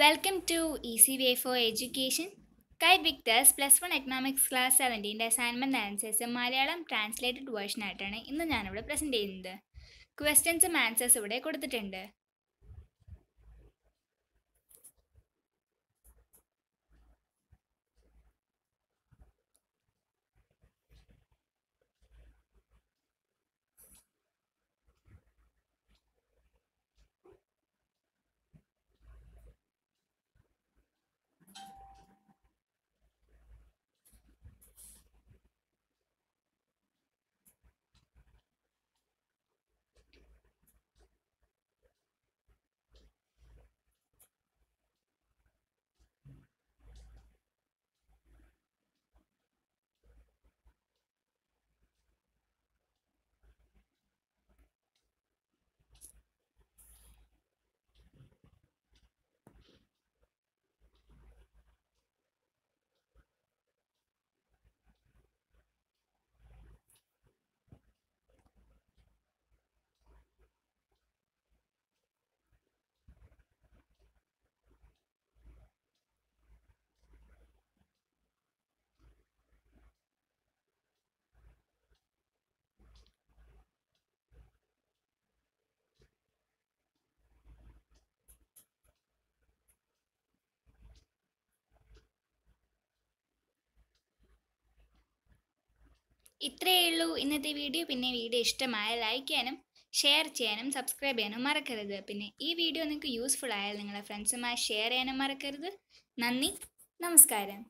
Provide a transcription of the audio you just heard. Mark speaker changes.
Speaker 1: welcome to easy way for education kite Victers plus one economics class സെവൻറ്റീൻ്റെ assignment answers Malayalam translated വേർഷനായിട്ടാണ് ഇന്ന് ഞാനിവിടെ present ചെയ്യുന്നത് ക്വസ്റ്റ്യൻസും ആൻസേഴ്സ് ഇവിടെ കൊടുത്തിട്ടുണ്ട് ഇത്രയേ ഉള്ളൂ ഇന്നത്തെ വീഡിയോ പിന്നെ വീഡിയോ ഇഷ്ടമായ ലൈക്ക് ചെയ്യാനും ഷെയർ ചെയ്യാനും സബ്സ്ക്രൈബ് ചെയ്യാനും മറക്കരുത് പിന്നെ ഈ വീഡിയോ നിങ്ങൾക്ക് യൂസ്ഫുൾ ആയാൽ നിങ്ങളുടെ ഫ്രണ്ട്സുമായി ഷെയർ ചെയ്യാനും മറക്കരുത് നന്ദി നമസ്കാരം